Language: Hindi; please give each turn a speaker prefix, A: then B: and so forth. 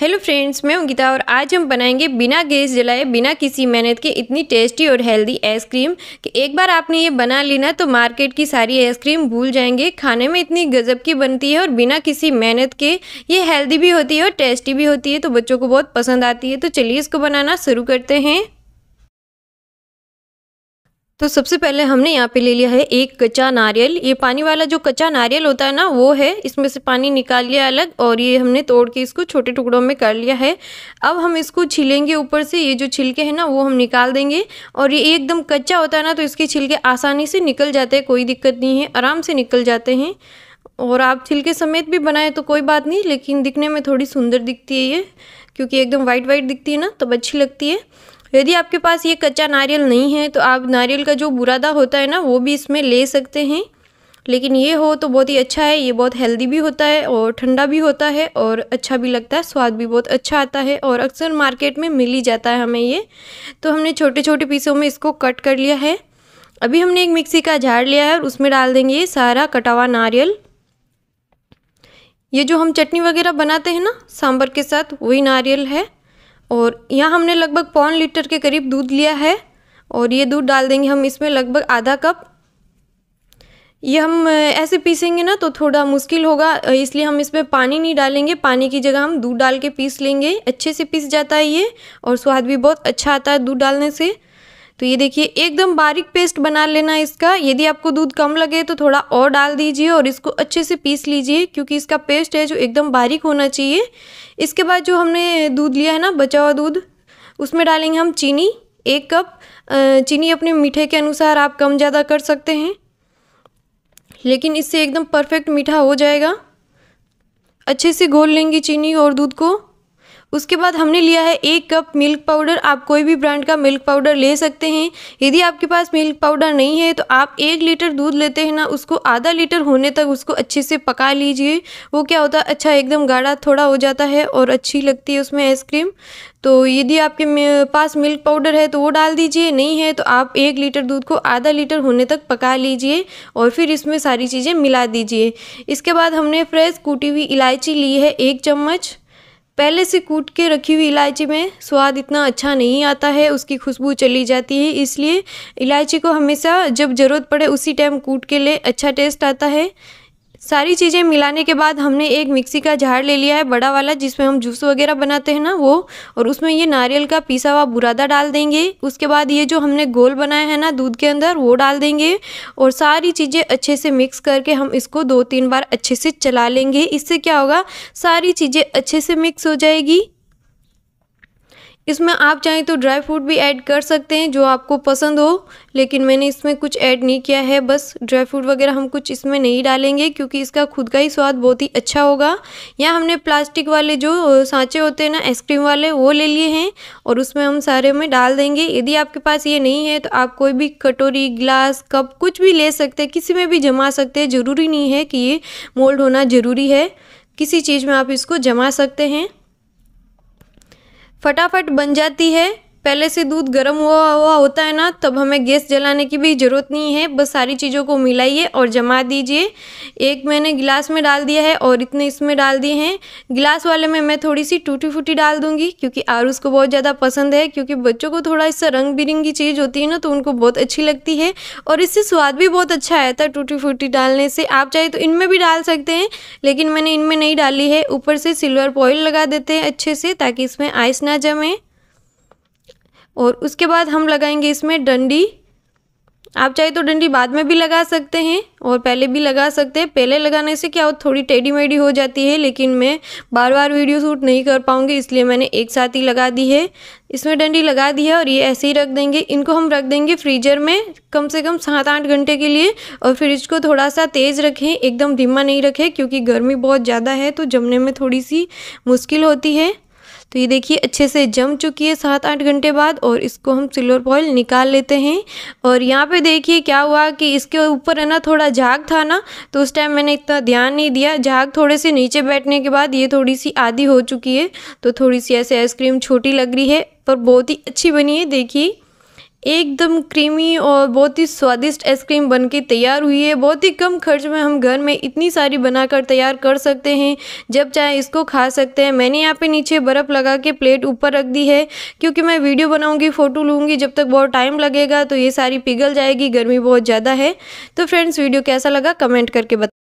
A: हेलो फ्रेंड्स मैं अंकिता गीता और आज हम बनाएंगे बिना गैस जलाए बिना किसी मेहनत के इतनी टेस्टी और हेल्दी आइसक्रीम कि एक बार आपने ये बना लेना तो मार्केट की सारी आइसक्रीम भूल जाएंगे खाने में इतनी गजब की बनती है और बिना किसी मेहनत के ये हेल्दी भी होती है और टेस्टी भी होती है तो बच्चों को बहुत पसंद आती है तो चलिए इसको बनाना शुरू करते हैं तो सबसे पहले हमने यहाँ पे ले लिया है एक कच्चा नारियल ये पानी वाला जो कच्चा नारियल होता है ना वो है इसमें से पानी निकाल लिया अलग और ये हमने तोड़ के इसको छोटे टुकड़ों में कर लिया है अब हम इसको छिलेंगे ऊपर से ये जो छिलके हैं ना वो हम निकाल देंगे और ये एकदम कच्चा होता है ना तो इसके छिलके आसानी से निकल जाते हैं कोई दिक्कत नहीं है आराम से निकल जाते हैं और आप छिलके समेत भी बनाए तो कोई बात नहीं लेकिन दिखने में थोड़ी सुंदर दिखती है ये क्योंकि एकदम वाइट वाइट दिखती है ना तब अच्छी लगती है यदि आपके पास ये कच्चा नारियल नहीं है तो आप नारियल का जो बुरादा होता है ना वो भी इसमें ले सकते हैं लेकिन ये हो तो बहुत ही अच्छा है ये बहुत हेल्दी भी होता है और ठंडा भी होता है और अच्छा भी लगता है स्वाद भी बहुत अच्छा आता है और अक्सर मार्केट में मिल ही जाता है हमें ये तो हमने छोटे छोटे पीसों में इसको कट कर लिया है अभी हमने एक मिक्सी का झाड़ लिया है और उसमें डाल देंगे सारा कटा हुआ नारियल ये जो हम चटनी वगैरह बनाते हैं ना सांभर के साथ वही नारियल है और यहाँ हमने लगभग पौन लीटर के करीब दूध लिया है और ये दूध डाल देंगे हम इसमें लगभग आधा कप ये हम ऐसे पीसेंगे ना तो थोड़ा मुश्किल होगा इसलिए हम इसमें पानी नहीं डालेंगे पानी की जगह हम दूध डाल के पीस लेंगे अच्छे से पीस जाता है ये और स्वाद भी बहुत अच्छा आता है दूध डालने से तो ये देखिए एकदम बारीक पेस्ट बना लेना इसका यदि आपको दूध कम लगे तो थोड़ा और डाल दीजिए और इसको अच्छे से पीस लीजिए क्योंकि इसका पेस्ट है जो एकदम बारीक होना चाहिए इसके बाद जो हमने दूध लिया है ना बचा हुआ दूध उसमें डालेंगे हम चीनी एक कप चीनी अपने मीठे के अनुसार आप कम ज़्यादा कर सकते हैं लेकिन इससे एकदम परफेक्ट मीठा हो जाएगा अच्छे से घोल लेंगे चीनी और दूध को उसके बाद हमने लिया है एक कप मिल्क पाउडर आप कोई भी ब्रांड का मिल्क पाउडर ले सकते हैं यदि आपके पास मिल्क पाउडर नहीं है तो आप एक लीटर दूध लेते हैं ना उसको आधा लीटर होने तक उसको अच्छे से पका लीजिए वो क्या होता है अच्छा एकदम गाढ़ा थोड़ा हो जाता है और अच्छी लगती है उसमें आइसक्रीम तो यदि आपके पास मिल्क पाउडर है तो वो डाल दीजिए नहीं है तो आप एक लीटर दूध को आधा लीटर होने तक पका लीजिए और फिर इसमें सारी चीज़ें मिला दीजिए इसके बाद हमने फ्रेश कूटी हुई इलायची ली है एक चम्मच पहले से कूट के रखी हुई इलायची में स्वाद इतना अच्छा नहीं आता है उसकी खुशबू चली जाती है इसलिए इलायची को हमेशा जब ज़रूरत पड़े उसी टाइम कूट के ले अच्छा टेस्ट आता है सारी चीज़ें मिलाने के बाद हमने एक मिक्सी का झाड़ ले लिया है बड़ा वाला जिसमें हम जूस वगैरह बनाते हैं ना वो और उसमें ये नारियल का पिसा हुआ बुरादा डाल देंगे उसके बाद ये जो हमने गोल बनाया है ना दूध के अंदर वो डाल देंगे और सारी चीज़ें अच्छे से मिक्स करके हम इसको दो तीन बार अच्छे से चला लेंगे इससे क्या होगा सारी चीज़ें अच्छे से मिक्स हो जाएगी इसमें आप चाहें तो ड्राई फ्रूट भी ऐड कर सकते हैं जो आपको पसंद हो लेकिन मैंने इसमें कुछ ऐड नहीं किया है बस ड्राई फ्रूट वगैरह हम कुछ इसमें नहीं डालेंगे क्योंकि इसका खुद का ही स्वाद बहुत ही अच्छा होगा या हमने प्लास्टिक वाले जो सांचे होते हैं ना आइसक्रीम वाले वो ले लिए हैं और उसमें हम सारे में डाल देंगे यदि आपके पास ये नहीं है तो आप कोई भी कटोरी ग्लास कप कुछ भी ले सकते हैं किसी में भी जमा सकते हैं ज़रूरी नहीं है कि ये मोल्ड होना ज़रूरी है किसी चीज़ में आप इसको जमा सकते हैं फटाफट बन जाती है पहले से दूध गर्म हुआ हुआ होता है ना तब हमें गैस जलाने की भी ज़रूरत नहीं है बस सारी चीज़ों को मिलाइए और जमा दीजिए एक मैंने गिलास में डाल दिया है और इतने इसमें डाल दिए हैं गिलास वाले में मैं थोड़ी सी टूटी फूटी डाल दूँगी क्योंकि आरूस को बहुत ज़्यादा पसंद है क्योंकि बच्चों को थोड़ा इससे रंग बिरंगी चीज़ होती है ना तो उनको बहुत अच्छी लगती है और इससे स्वाद भी बहुत अच्छा आता है टूटी फूटी डालने से आप चाहे तो इनमें भी डाल सकते हैं लेकिन मैंने इनमें नहीं डाली है ऊपर से सिल्वर पॉइल लगा देते हैं अच्छे से ताकि इसमें आइस ना जमें और उसके बाद हम लगाएंगे इसमें डंडी आप चाहे तो डंडी बाद में भी लगा सकते हैं और पहले भी लगा सकते हैं पहले लगाने से क्या हो थोड़ी टेढ़ी मेढ़ी हो जाती है लेकिन मैं बार बार वीडियो शूट नहीं कर पाऊँगी इसलिए मैंने एक साथ ही लगा दी है इसमें डंडी लगा दी है और ये ऐसे ही रख देंगे इनको हम रख देंगे फ्रीजर में कम से कम सात आठ घंटे के लिए और फ्रिज को थोड़ा सा तेज़ रखें एकदम धीमा नहीं रखें क्योंकि गर्मी बहुत ज़्यादा है तो जमने में थोड़ी सी मुश्किल होती है तो ये देखिए अच्छे से जम चुकी है सात आठ घंटे बाद और इसको हम सिल्वर फॉइल निकाल लेते हैं और यहाँ पे देखिए क्या हुआ कि इसके ऊपर है ना थोड़ा झाग था ना तो उस टाइम मैंने इतना ध्यान नहीं दिया झाग थोड़े से नीचे बैठने के बाद ये थोड़ी सी आधी हो चुकी है तो थोड़ी सी ऐसे आइसक्रीम छोटी लग रही है पर बहुत ही अच्छी बनी है देखिए एकदम क्रीमी और बहुत ही स्वादिष्ट आइसक्रीम बन के तैयार हुई है बहुत ही कम खर्च में हम घर में इतनी सारी बनाकर तैयार कर सकते हैं जब चाहे इसको खा सकते हैं मैंने यहाँ पे नीचे बर्फ़ लगा के प्लेट ऊपर रख दी है क्योंकि मैं वीडियो बनाऊँगी फ़ोटो लूँगी जब तक बहुत टाइम लगेगा तो ये सारी पिघल जाएगी गर्मी बहुत ज़्यादा है तो फ्रेंड्स वीडियो कैसा लगा कमेंट करके बता